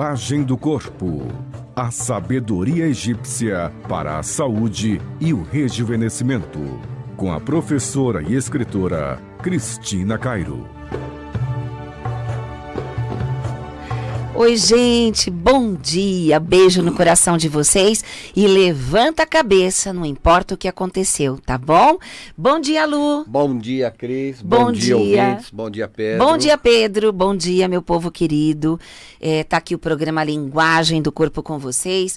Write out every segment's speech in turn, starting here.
Linguagem do corpo. A sabedoria egípcia para a saúde e o rejuvenescimento. Com a professora e escritora Cristina Cairo. Oi, gente, bom dia. Beijo no coração de vocês e levanta a cabeça, não importa o que aconteceu, tá bom? Bom dia, Lu. Bom dia, Cris. Bom, bom dia, dia, ouvintes. Bom dia, Pedro. Bom dia, Pedro. Bom dia, meu povo querido. É, tá aqui o programa Linguagem do Corpo com vocês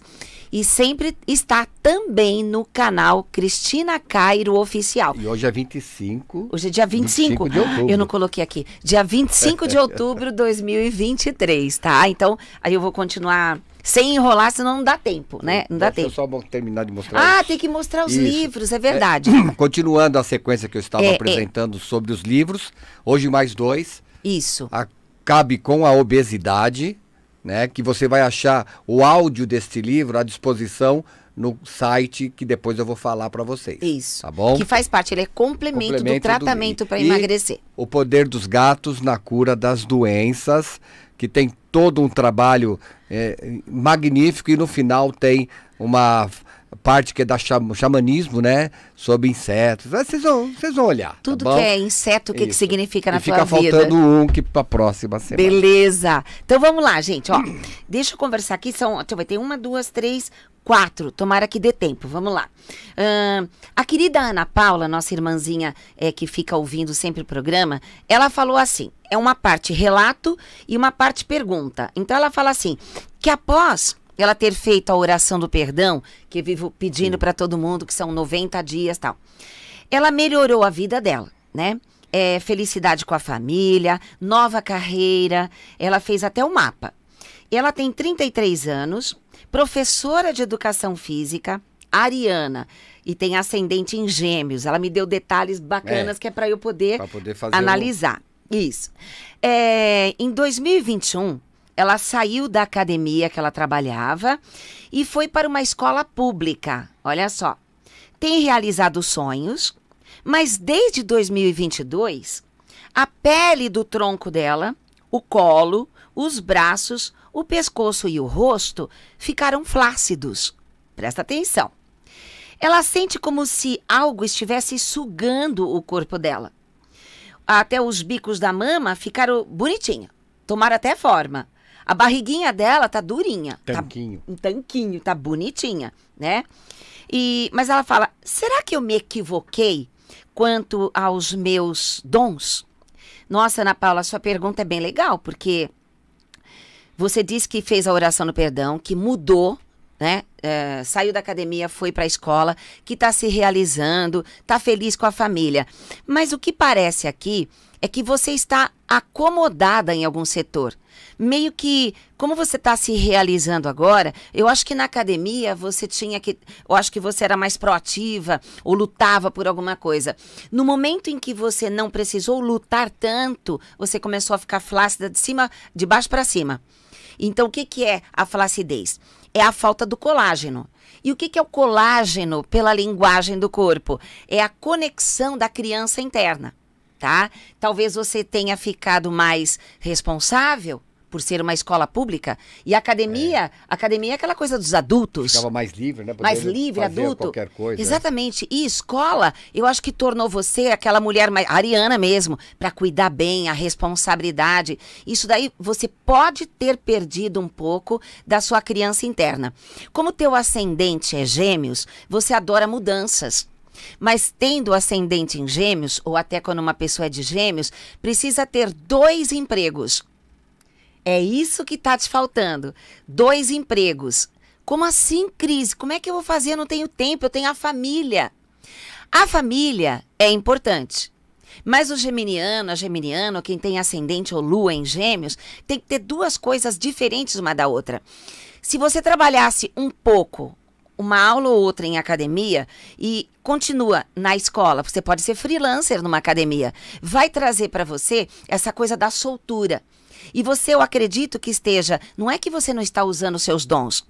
e sempre está também no canal Cristina Cairo Oficial. E hoje é 25. Hoje é dia 25. 25 de outubro. Eu não coloquei aqui. Dia 25 de outubro de 2023, tá? Então, aí eu vou continuar sem enrolar, senão não dá tempo, né? Não dá tempo. só vou terminar de mostrar. Ah, tem que mostrar os Isso. livros, é, é verdade. É, continuando a sequência que eu estava é, é. apresentando é. sobre os livros, hoje mais dois. Isso. Acabe com a obesidade, né, que você vai achar o áudio deste livro à disposição no site que depois eu vou falar para vocês. Isso. Tá bom? Que faz parte, ele é complemento, complemento do tratamento para emagrecer. O poder dos gatos na cura das doenças, que tem todo um trabalho é, magnífico e no final tem uma parte que é da xamanismo, né? Sobre insetos. Vocês vão, vocês vão olhar. Tá Tudo tá que é inseto, o que, que significa na e tua vida. Fica faltando um que para a próxima semana. Beleza. Então vamos lá, gente. Ó, deixa eu conversar aqui. São, deixa eu ver, tem uma, duas, três, quatro. Tomara que dê tempo. Vamos lá. Uh, a querida Ana Paula, nossa irmãzinha é, que fica ouvindo sempre o programa, ela falou assim: é uma parte relato e uma parte pergunta. Então ela fala assim: que após ela ter feito a oração do perdão, que vivo pedindo para todo mundo, que são 90 dias tal. Ela melhorou a vida dela, né? É, felicidade com a família, nova carreira, ela fez até o mapa. Ela tem 33 anos, professora de educação física, ariana e tem ascendente em gêmeos. Ela me deu detalhes bacanas é, que é para eu poder, poder analisar. Um... Isso. É, em 2021, ela saiu da academia que ela trabalhava e foi para uma escola pública. Olha só. Tem realizado sonhos, mas desde 2022, a pele do tronco dela, o colo, os braços, o pescoço e o rosto ficaram flácidos. Presta atenção. Ela sente como se algo estivesse sugando o corpo dela. Até os bicos da mama ficaram bonitinhos, tomaram até forma. A barriguinha dela tá durinha. Tá tanquinho. Tá, um tanquinho, tá bonitinha, né? E, mas ela fala: será que eu me equivoquei quanto aos meus dons? Nossa, Ana Paula, sua pergunta é bem legal, porque você disse que fez a oração no perdão, que mudou né? É, saiu da academia, foi para a escola, que está se realizando, está feliz com a família. Mas o que parece aqui é que você está acomodada em algum setor. Meio que, como você está se realizando agora, eu acho que na academia você tinha que. Eu acho que você era mais proativa ou lutava por alguma coisa. No momento em que você não precisou lutar tanto, você começou a ficar flácida de cima, de baixo para cima. Então, o que, que é a flacidez? é a falta do colágeno. E o que, que é o colágeno pela linguagem do corpo? É a conexão da criança interna, tá? Talvez você tenha ficado mais responsável, por ser uma escola pública. E a academia, é. academia é aquela coisa dos adultos. Ficava mais livre, né? Poder mais livre, adulto. Qualquer coisa. Né? Exatamente. E escola, eu acho que tornou você aquela mulher mais, ariana mesmo, para cuidar bem, a responsabilidade. Isso daí você pode ter perdido um pouco da sua criança interna. Como teu ascendente é gêmeos, você adora mudanças. Mas tendo ascendente em gêmeos, ou até quando uma pessoa é de gêmeos, precisa ter dois empregos. É isso que está te faltando. Dois empregos. Como assim, Cris? Como é que eu vou fazer? Eu não tenho tempo, eu tenho a família. A família é importante. Mas o geminiano, a geminiano, quem tem ascendente ou lua em gêmeos, tem que ter duas coisas diferentes uma da outra. Se você trabalhasse um pouco, uma aula ou outra em academia e continua na escola, você pode ser freelancer numa academia, vai trazer para você essa coisa da soltura. E você, eu acredito que esteja. Não é que você não está usando os seus dons.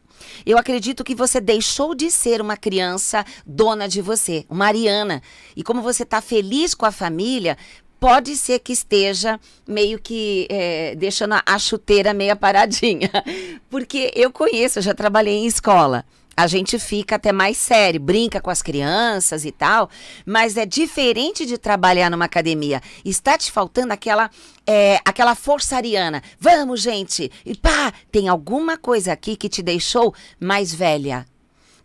Eu acredito que você deixou de ser uma criança dona de você, uma Ariana. E como você está feliz com a família, pode ser que esteja meio que é, deixando a chuteira meia paradinha. Porque eu conheço, eu já trabalhei em escola a gente fica até mais sério, brinca com as crianças e tal, mas é diferente de trabalhar numa academia. Está te faltando aquela é, aquela força ariana. Vamos, gente! E pá, tem alguma coisa aqui que te deixou mais velha,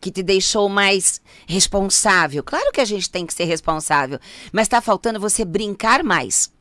que te deixou mais responsável. Claro que a gente tem que ser responsável, mas está faltando você brincar mais.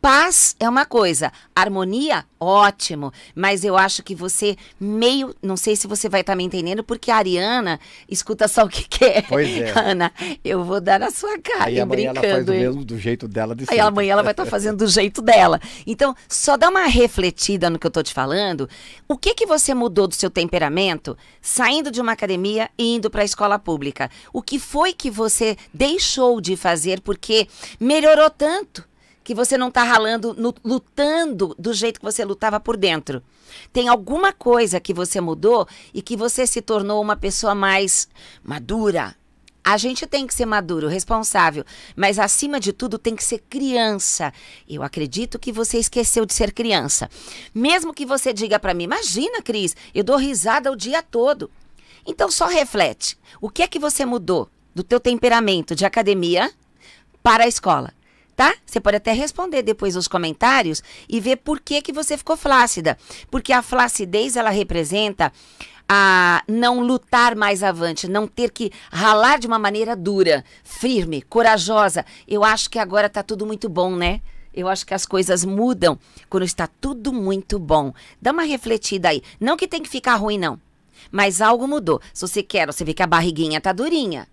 Paz é uma coisa, harmonia, ótimo, mas eu acho que você meio. Não sei se você vai estar tá me entendendo, porque a Ariana escuta só o que quer. Pois é. Ana, eu vou dar na sua cara, Aí amanhã brincando. Ela faz do mesmo do jeito dela de Aí amanhã ela vai estar tá fazendo do jeito dela. Então, só dá uma refletida no que eu tô te falando. O que que você mudou do seu temperamento saindo de uma academia e indo para a escola pública? O que foi que você deixou de fazer porque melhorou tanto? que você não está ralando, no, lutando do jeito que você lutava por dentro. Tem alguma coisa que você mudou e que você se tornou uma pessoa mais madura. A gente tem que ser maduro, responsável, mas acima de tudo tem que ser criança. Eu acredito que você esqueceu de ser criança. Mesmo que você diga para mim, imagina, Cris, eu dou risada o dia todo. Então só reflete. O que é que você mudou do teu temperamento de academia para a escola? tá? Você pode até responder depois nos comentários e ver por que, que você ficou flácida. Porque a flacidez, ela representa a não lutar mais avante, não ter que ralar de uma maneira dura, firme, corajosa. Eu acho que agora tá tudo muito bom, né? Eu acho que as coisas mudam quando está tudo muito bom. Dá uma refletida aí. Não que tem que ficar ruim, não. Mas algo mudou. Se você quer, você vê que a barriguinha tá durinha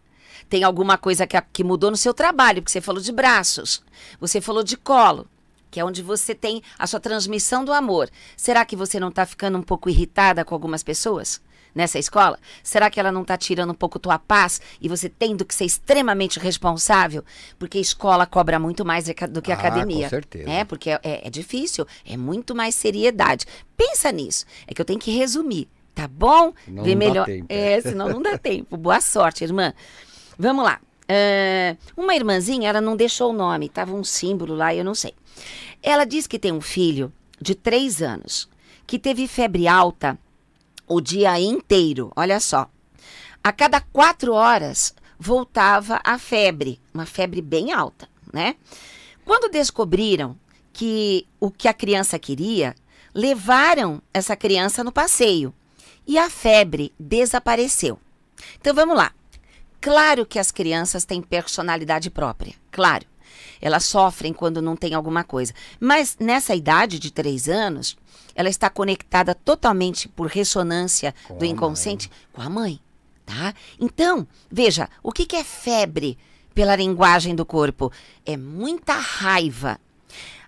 tem alguma coisa que, que mudou no seu trabalho, porque você falou de braços, você falou de colo, que é onde você tem a sua transmissão do amor. Será que você não está ficando um pouco irritada com algumas pessoas? Nessa escola? Será que ela não está tirando um pouco tua paz e você tendo que ser extremamente responsável? Porque escola cobra muito mais do que ah, academia. Com certeza. É, porque é, é, difícil, é muito mais seriedade. Pensa nisso. É que eu tenho que resumir tá bom? Não Vê não melhor. Dá tempo. É, senão não dá tempo. Boa sorte, irmã. Vamos lá. Uh, uma irmãzinha, ela não deixou o nome, estava um símbolo lá, eu não sei. Ela diz que tem um filho de três anos que teve febre alta o dia inteiro. Olha só. A cada quatro horas voltava a febre, uma febre bem alta, né? Quando descobriram que o que a criança queria, levaram essa criança no passeio e a febre desapareceu. Então vamos lá. Claro que as crianças têm personalidade própria, claro. Elas sofrem quando não tem alguma coisa. Mas nessa idade de três anos, ela está conectada totalmente por ressonância com do inconsciente com a mãe, tá? Então, veja, o que, que é febre pela linguagem do corpo? É muita raiva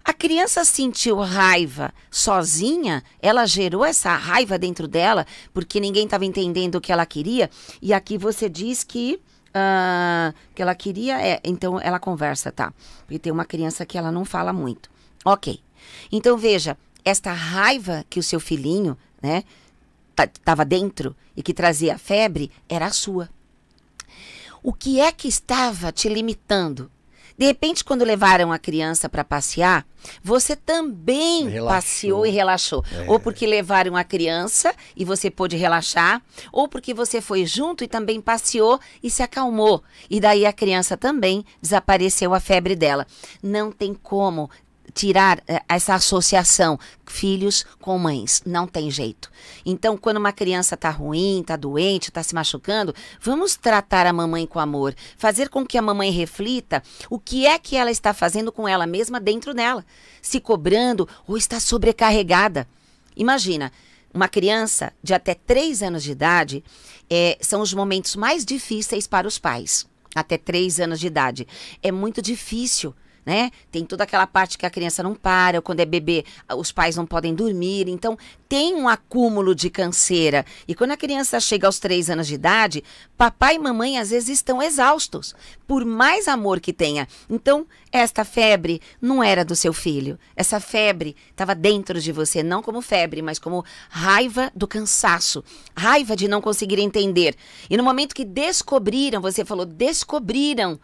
a criança sentiu raiva sozinha, ela gerou essa raiva dentro dela, porque ninguém estava entendendo o que ela queria. E aqui você diz que uh, que ela queria é. Então ela conversa, tá? Porque tem uma criança que ela não fala muito. Ok. Então veja, esta raiva que o seu filhinho, né, estava dentro e que trazia febre, era a sua. O que é que estava te limitando? De repente, quando levaram a criança para passear, você também relaxou. passeou e relaxou. É. Ou porque levaram a criança e você pôde relaxar, ou porque você foi junto e também passeou e se acalmou. E daí a criança também desapareceu a febre dela. Não tem como tirar eh, essa associação filhos com mães. Não tem jeito. Então, quando uma criança está ruim, está doente, está se machucando, vamos tratar a mamãe com amor, fazer com que a mamãe reflita o que é que ela está fazendo com ela mesma dentro dela, se cobrando ou está sobrecarregada. Imagina, uma criança de até 3 anos de idade é, são os momentos mais difíceis para os pais. Até 3 anos de idade. É muito difícil né? Tem toda aquela parte que a criança não para, quando é bebê, os pais não podem dormir. Então, tem um acúmulo de canseira. E quando a criança chega aos três anos de idade, papai e mamãe às vezes estão exaustos, por mais amor que tenha. Então, esta febre não era do seu filho. Essa febre estava dentro de você, não como febre, mas como raiva do cansaço, raiva de não conseguir entender. E no momento que descobriram, você falou, descobriram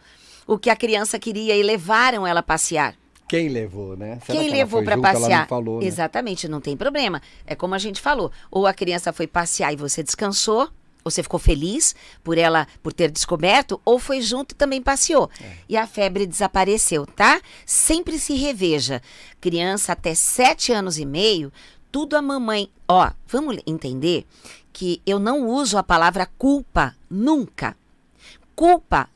o que a criança queria e levaram ela a passear. Quem levou, né? Será Quem que levou para passear? Não falou, né? Exatamente, não tem problema. É como a gente falou, ou a criança foi passear e você descansou, ou você ficou feliz por ela por ter descoberto, ou foi junto e também passeou. É. E a febre desapareceu, tá? Sempre se reveja. Criança até sete anos e meio, tudo a mamãe. Ó, vamos entender que eu não uso a palavra culpa nunca. Culpa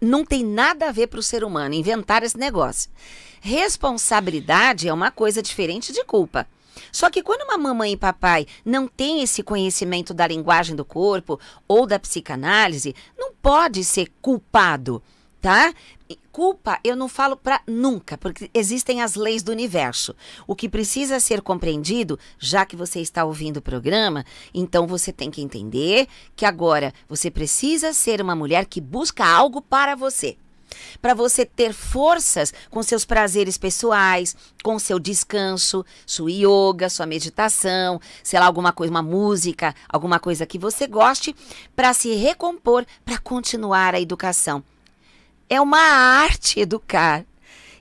não tem nada a ver para o ser humano inventar esse negócio. Responsabilidade é uma coisa diferente de culpa. Só que quando uma mamãe e papai não têm esse conhecimento da linguagem do corpo ou da psicanálise, não pode ser culpado, tá? culpa eu não falo para nunca, porque existem as leis do universo. O que precisa ser compreendido, já que você está ouvindo o programa, então você tem que entender que agora você precisa ser uma mulher que busca algo para você para você ter forças com seus prazeres pessoais, com seu descanso, sua yoga, sua meditação, sei lá, alguma coisa, uma música, alguma coisa que você goste, para se recompor, para continuar a educação. É uma arte educar.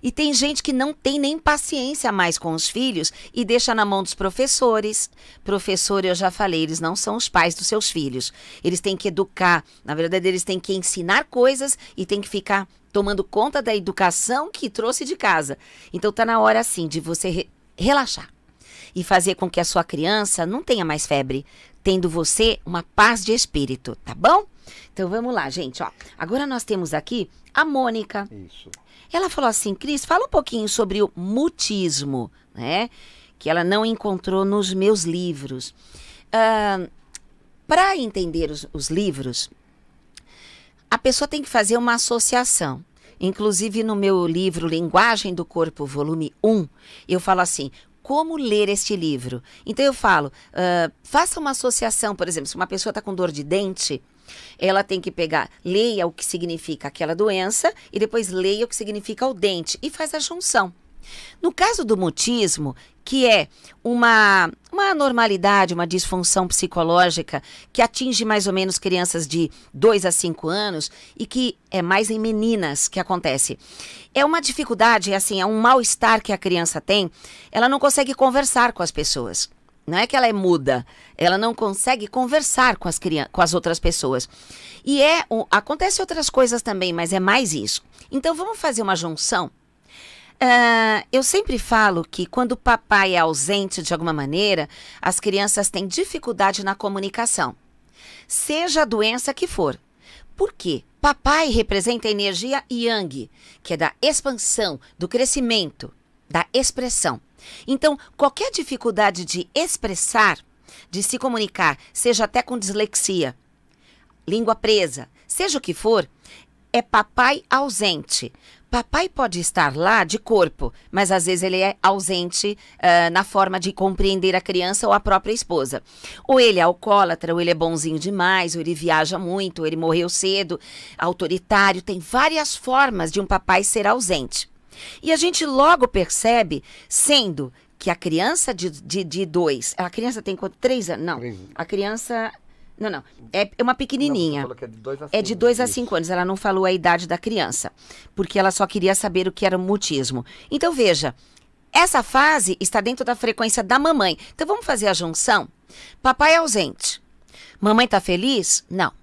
E tem gente que não tem nem paciência mais com os filhos e deixa na mão dos professores. Professor, eu já falei, eles não são os pais dos seus filhos. Eles têm que educar. Na verdade, eles têm que ensinar coisas e têm que ficar tomando conta da educação que trouxe de casa. Então tá na hora assim de você re relaxar e fazer com que a sua criança não tenha mais febre, tendo você uma paz de espírito, tá bom? Então vamos lá, gente. Ó, agora nós temos aqui a Mônica. Isso. Ela falou assim, Cris, fala um pouquinho sobre o mutismo, né? Que ela não encontrou nos meus livros. Uh, Para entender os, os livros, a pessoa tem que fazer uma associação. Inclusive no meu livro Linguagem do Corpo, volume 1, eu falo assim: como ler este livro. Então eu falo, uh, faça uma associação, por exemplo, se uma pessoa está com dor de dente, ela tem que pegar, leia o que significa aquela doença e depois leia o que significa o dente e faz a junção. No caso do mutismo, que é uma, uma anormalidade, uma disfunção psicológica que atinge mais ou menos crianças de 2 a 5 anos e que é mais em meninas que acontece. É uma dificuldade, assim, é um mal-estar que a criança tem, ela não consegue conversar com as pessoas. Não é que ela é muda, ela não consegue conversar com as, crianças, com as outras pessoas. E é um, acontece outras coisas também, mas é mais isso. Então vamos fazer uma junção. Uh, eu sempre falo que quando o papai é ausente de alguma maneira, as crianças têm dificuldade na comunicação, seja a doença que for. Por quê? Papai representa a energia yang, que é da expansão, do crescimento, da expressão. Então, qualquer dificuldade de expressar, de se comunicar, seja até com dislexia, língua presa, seja o que for, é papai ausente. Papai pode estar lá de corpo, mas às vezes ele é ausente uh, na forma de compreender a criança ou a própria esposa. Ou ele é alcoólatra, ou ele é bonzinho demais, ou ele viaja muito, ou ele morreu cedo, autoritário. Tem várias formas de um papai ser ausente. E a gente logo percebe, sendo que a criança de, de, de dois. A criança tem quanto? Três anos? Não. Três. A criança. Não, não. É, é uma pequenininha. Não, é de dois, a 5 É de dois a cinco anos. Ela não falou a idade da criança. Porque ela só queria saber o que era mutismo. Então, veja. Essa fase está dentro da frequência da mamãe. Então, vamos fazer a junção? Papai é ausente. Mamãe está feliz? Não.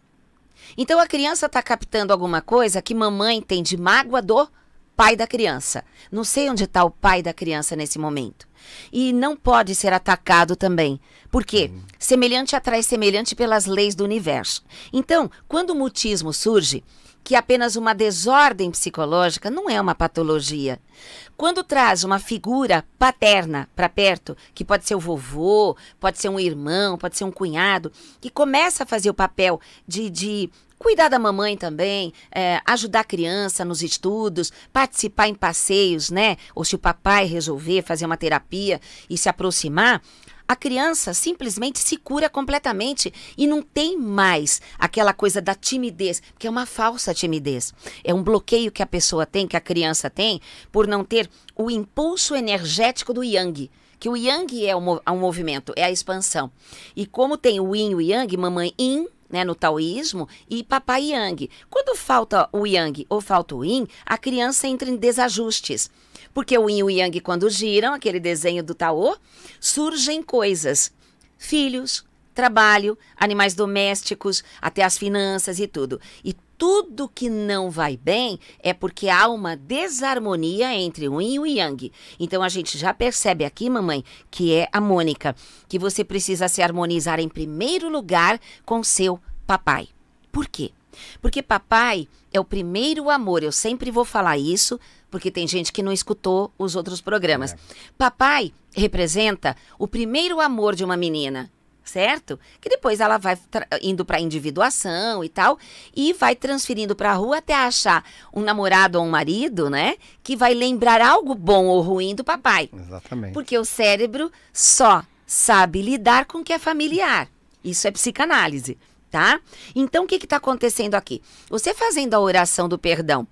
Então, a criança está captando alguma coisa que mamãe tem de mágoa do pai da criança. Não sei onde está o pai da criança nesse momento. E não pode ser atacado também. Por quê? Uhum. Semelhante atrai semelhante pelas leis do universo. Então, quando o mutismo surge, que apenas uma desordem psicológica não é uma patologia. Quando traz uma figura paterna para perto, que pode ser o vovô, pode ser um irmão, pode ser um cunhado, que começa a fazer o papel de, de cuidar da mamãe também, é, ajudar a criança nos estudos, participar em passeios, né? Ou se o papai resolver fazer uma terapia e se aproximar, a criança simplesmente se cura completamente e não tem mais aquela coisa da timidez, que é uma falsa timidez. É um bloqueio que a pessoa tem, que a criança tem, por não ter o impulso energético do yang. Que o yang é um, é movimento, é a expansão. E como tem o yin e o yang, mamãe yin, né, no taoísmo, e papai yang. Quando falta o yang ou falta o yin, a criança entra em desajustes. Porque o yin e o yang, quando giram, aquele desenho do tao surgem coisas. Filhos, trabalho, animais domésticos, até as finanças e tudo. E tudo que não vai bem é porque há uma desarmonia entre o yin e o yang. Então a gente já percebe aqui, mamãe, que é a Mônica, que você precisa se harmonizar em primeiro lugar com seu papai. Por quê? Porque papai é o primeiro amor, eu sempre vou falar isso, porque tem gente que não escutou os outros programas. É. Papai representa o primeiro amor de uma menina certo? Que depois ela vai indo para individuação e tal, e vai transferindo para a rua até achar um namorado ou um marido, né? Que vai lembrar algo bom ou ruim do papai. Exatamente. Porque o cérebro só sabe lidar com o que é familiar. Isso é psicanálise, tá? Então o que está acontecendo aqui? Você fazendo a oração do perdão,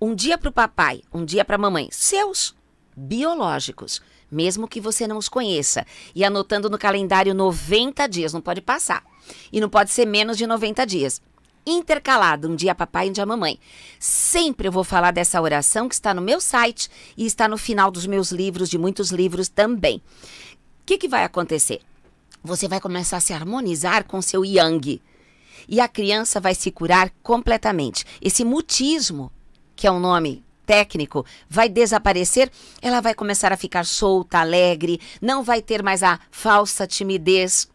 um dia para o papai, um dia para a mamãe, seus biológicos mesmo que você não os conheça, e anotando no calendário 90 dias, não pode passar. E não pode ser menos de 90 dias. Intercalado, um dia papai e um dia mamãe. Sempre eu vou falar dessa oração que está no meu site e está no final dos meus livros, de muitos livros também. O que, que vai acontecer? Você vai começar a se harmonizar com seu yang. E a criança vai se curar completamente. Esse mutismo, que é um nome técnico vai desaparecer, ela vai começar a ficar solta, alegre, não vai ter mais a falsa timidez.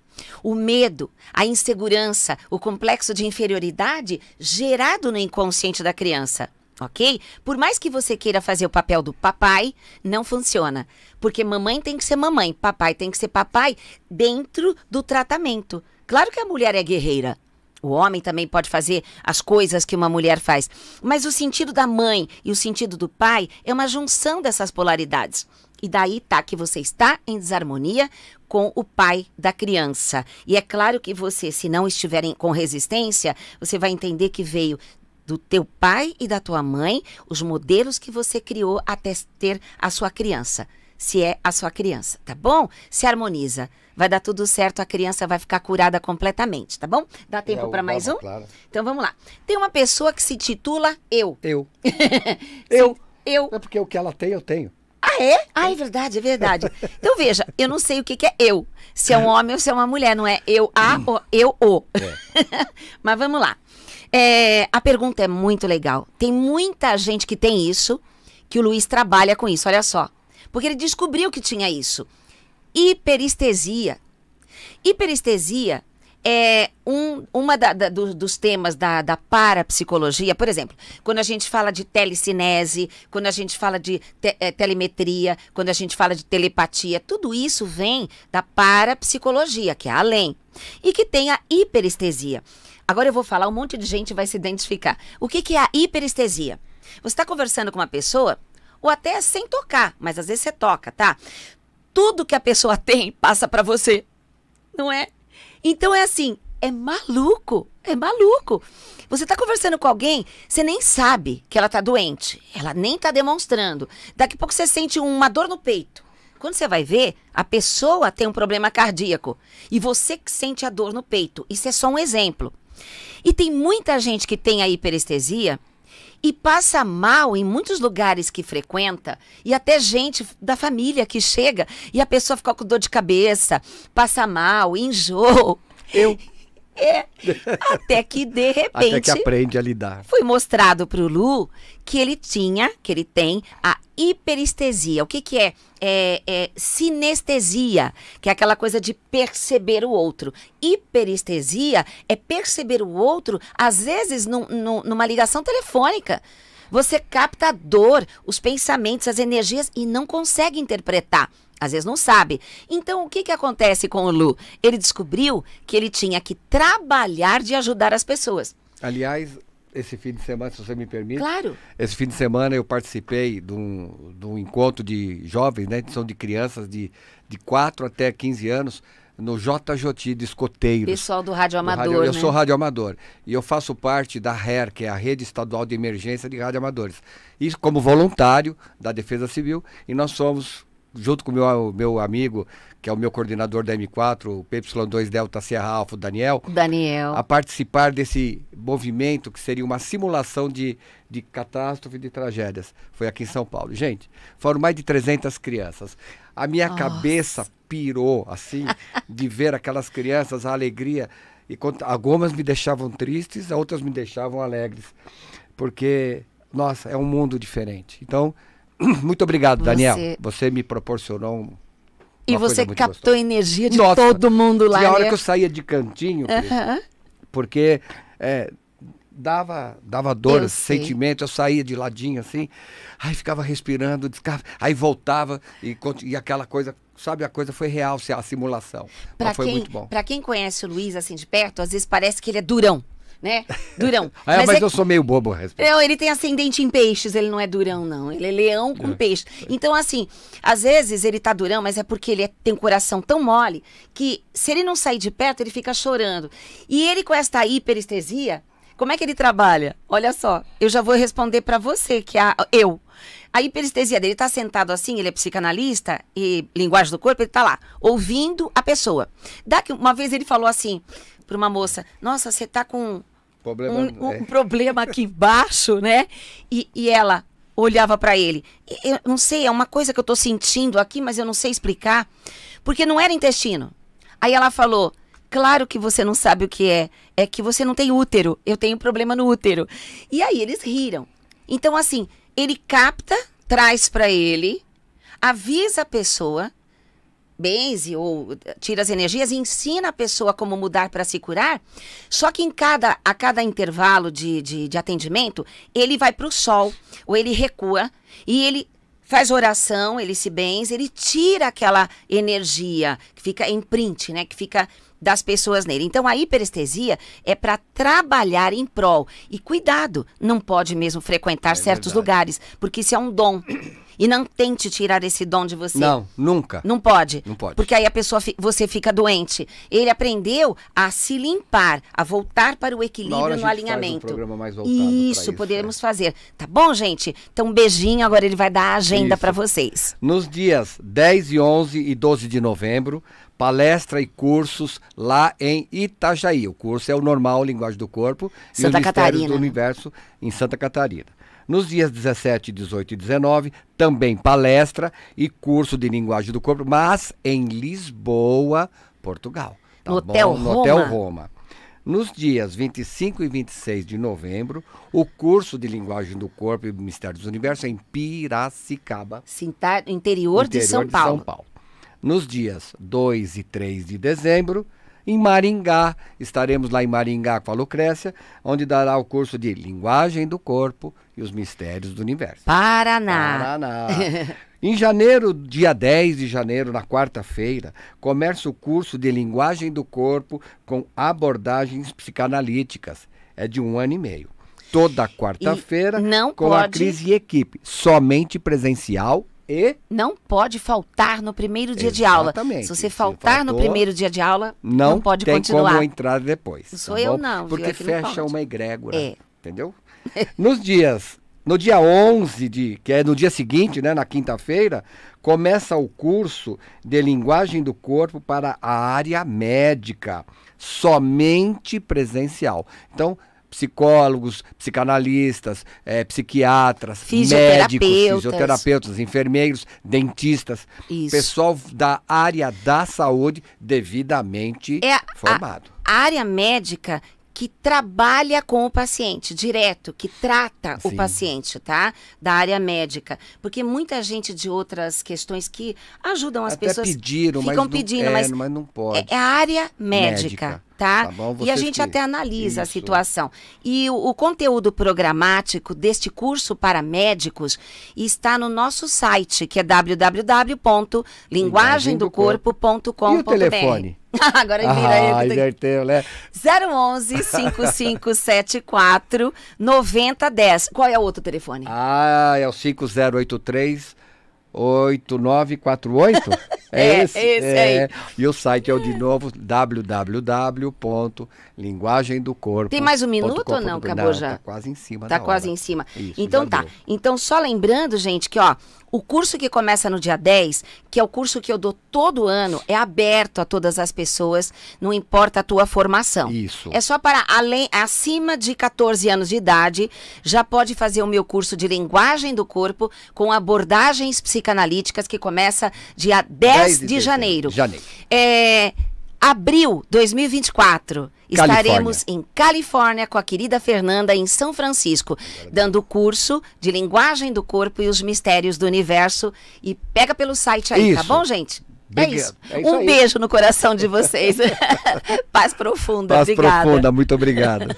O medo, a insegurança, o complexo de inferioridade gerado no inconsciente da criança ok? Por mais que você queira fazer o papel do papai, não funciona. Porque mamãe tem que ser mamãe, papai tem que ser papai dentro do tratamento. Claro que a mulher é guerreira, o homem também pode fazer as coisas que uma mulher faz. Mas o sentido da mãe e o sentido do pai é uma junção dessas polaridades. E daí tá que você está em desarmonia com o pai da criança. E é claro que você, se não estiverem com resistência, você vai entender que veio do teu pai e da tua mãe os modelos que você criou até ter a sua criança. Se é a sua criança, tá bom? Se harmoniza. Vai dar tudo certo, a criança vai ficar curada completamente, tá bom? Dá é, tempo é, para mais um? Claro. Então vamos lá. Tem uma pessoa que se titula Eu. Eu. eu. Eu. É porque o que ela tem, eu tenho. Ah, é? Ah, é verdade, é verdade. Então veja, eu não sei o que, que é eu. Se é um homem ou se é uma mulher, não é eu a ou eu o. É. Mas vamos lá. É, a pergunta é muito legal. Tem muita gente que tem isso, que o Luiz trabalha com isso, olha só. Porque ele descobriu que tinha isso hiperestesia. Hiperestesia é um uma da, da, do, dos temas da, da parapsicologia, por exemplo, quando a gente fala de telecinese, quando a gente fala de te, é, telemetria, quando a gente fala de telepatia, tudo isso vem da parapsicologia, que é além, e que tem a hiperestesia. Agora eu vou falar, um monte de gente vai se identificar. O que, que é a hiperestesia? Você está conversando com uma pessoa, ou até sem tocar, mas às vezes você toca, tá? tudo que a pessoa tem passa para você. Não é? Então é assim, é maluco, é maluco. Você está conversando com alguém, você nem sabe que ela está doente, ela nem está demonstrando. Daqui a pouco você sente uma dor no peito. Quando você vai ver, a pessoa tem um problema cardíaco e você que sente a dor no peito. Isso é só um exemplo. E tem muita gente que tem a hiperestesia e passa mal em muitos lugares que frequenta e até gente da família que chega e a pessoa fica com dor de cabeça, passa mal, enjoa. Eu é. Até que, de repente. Até que aprende a lidar. Foi mostrado pro Lu que ele tinha, que ele tem a hiperestesia. O que, que é? é? É sinestesia, que é aquela coisa de perceber o outro. Hiperestesia é perceber o outro, às vezes, num, num, numa ligação telefônica. Você capta a dor, os pensamentos, as energias e não consegue interpretar às vezes não sabe. Então, o que, que acontece com o Lu? Ele descobriu que ele tinha que trabalhar de ajudar as pessoas. Aliás, esse fim de semana, se você me permite. Claro. Esse fim de semana eu participei de um, de um encontro de jovens, né? São de crianças de, de 4 até 15 anos, no JJ de escoteiros. Pessoal do Rádio Amador. rádio, eu né? sou Rádio Amador. E eu faço parte da RER, que é a Rede Estadual de Emergência de Rádio Amadores. Isso como voluntário da Defesa Civil. E nós somos junto com o meu, meu amigo, que é o meu coordenador da M4, o PY2 Delta Sierra Alfa, o Daniel. Daniel. A participar desse movimento que seria uma simulação de, de catástrofe de tragédias. Foi aqui em São Paulo. Gente, foram mais de 300 crianças. A minha Nossa. cabeça pirou, assim, de ver aquelas crianças, a alegria. E algumas me deixavam tristes, outras me deixavam alegres. Porque, nossa, é um mundo diferente. Então, Muito obrigado, Daniel. Você me proporcionou e você captou a energia de Nossa, todo mundo lá. E a hora né? que eu saía de cantinho, porque é, dava, dava dor, eu sentimento, sei. eu saía de ladinho assim, aí ficava respirando, aí voltava e, e aquela coisa sabe, a coisa foi real, a simulação. Pra Mas foi quem, muito bom. Para quem conhece o Luiz assim de perto, às vezes parece que ele é durão né? Durão. ah, mas, mas é... eu sou meio bobo. Não, ele tem ascendente em peixes, ele não é durão, não. Ele é leão com é. peixe. Então, assim, às vezes ele tá durão, mas é porque ele é... tem um coração tão mole que se ele não sair de perto, ele fica chorando. E ele com esta hiperestesia, como é que ele trabalha? Olha só, eu já vou responder para você, que é a, eu. A hiperestesia dele tá sentado assim, ele é psicanalista e linguagem do corpo, ele tá lá, ouvindo a pessoa. Daqui uma vez ele falou assim para uma moça: "Nossa, você tá com Problema, um, um é. problema aqui embaixo, né? E, e ela olhava para ele. Eu não sei, é uma coisa que eu tô sentindo aqui, mas eu não sei explicar. Porque não era intestino. Aí ela falou: Claro que você não sabe o que é. É que você não tem útero. Eu tenho problema no útero. E aí eles riram. Então, assim, ele capta, traz para ele, avisa a pessoa bens ou tira as energias e ensina a pessoa como mudar para se curar. Só que em cada, a cada intervalo de, de, de atendimento, ele vai para o sol, ou ele recua e ele faz oração, ele se benze, ele tira aquela energia que fica em print, né? Que fica das pessoas nele. Então a hiperestesia é para trabalhar em prol. E cuidado, não pode mesmo frequentar é certos verdade. lugares, porque isso é um dom. E não tente tirar esse dom de você. Não, nunca. Não pode. Não pode. Porque aí a pessoa, você fica doente. Ele aprendeu a se limpar, a voltar para o equilíbrio no alinhamento. Faz um programa mais isso, isso poderemos é. fazer. Tá bom, gente? Então, um beijinho. Agora ele vai dar a agenda para vocês. Nos dias 10 e 11 e 12 de novembro, palestra e cursos lá em Itajaí. O curso é o normal Linguagem do Corpo Santa e o Catarina. do Universo em Santa Catarina. Nos dias 17, 18 e 19, também palestra e curso de linguagem do corpo, mas em Lisboa, Portugal. Tá no, Hotel no Hotel Roma. Nos dias 25 e 26 de novembro, o curso de Linguagem do Corpo e Mistérios do Universo é em Piracicaba. Sinta interior, interior de, São, de Paulo. São Paulo. Nos dias 2 e 3 de dezembro, em Maringá. Estaremos lá em Maringá com a Lucrécia, onde dará o curso de Linguagem do Corpo e os Mistérios do Universo. Paraná. Paraná. em janeiro, dia 10 de janeiro, na quarta-feira, começa o curso de Linguagem do Corpo com abordagens psicanalíticas. É de um ano e meio. Toda quarta-feira, com pode... a Cris e Equipe. Somente presencial e não pode faltar no primeiro dia Exatamente. de aula. Se você faltar faltou, no primeiro dia de aula, não, não pode tem continuar. como entrar depois. Tá não sou tá eu não, Porque viu? fecha uma egrégora, é. entendeu? Nos dias, no dia 11 de, que é no dia seguinte, né, na quinta-feira, começa o curso de linguagem do corpo para a área médica, somente presencial. Então, psicólogos, psicanalistas, é, psiquiatras, fisioterapeutas. médicos, fisioterapeutas, enfermeiros, dentistas, Isso. pessoal da área da saúde devidamente é formado. A, a área médica que trabalha com o paciente, direto, que trata Sim. o paciente, tá? Da área médica. Porque muita gente de outras questões que ajudam as Até pessoas. Pediram, ficam mas pedindo, não, é, mas, mas não pode. É, a área médica. médica. Tá? tá bom, e a gente que... até analisa Isso. a situação. E o, o, conteúdo programático deste curso para médicos está no nosso site, que é www.linguagemdocorpo.com.br. E o telefone? Agora vira ah, aí. Inverteu, né? 011 5574 9010. Qual é o outro telefone? Ah, é o 5083 8948. É, é, esse, é esse é. aí. E o site é o de novo www.linguagemdocorpo. Tem mais um minuto ou não? Acabou não, já. Tá quase em cima. Tá quase hora. em cima. Isso, então tá. Deu. Então só lembrando, gente, que ó, o curso que começa no dia 10, que é o curso que eu dou todo ano, é aberto a todas as pessoas, não importa a tua formação. Isso. É só para além acima de 14 anos de idade, já pode fazer o meu curso de linguagem do corpo com abordagens psicanalíticas que começa dia 10 10, de, de janeiro. janeiro. É, abril 2024. Califórnia. Estaremos em Califórnia com a querida Fernanda em São Francisco, dando curso de linguagem do corpo e os mistérios do universo. E pega pelo site aí, tá isso. tá bom, gente? É isso. é isso. um aí. beijo no coração de vocês. Paz profunda. Paz obrigada. profunda, muito obrigado.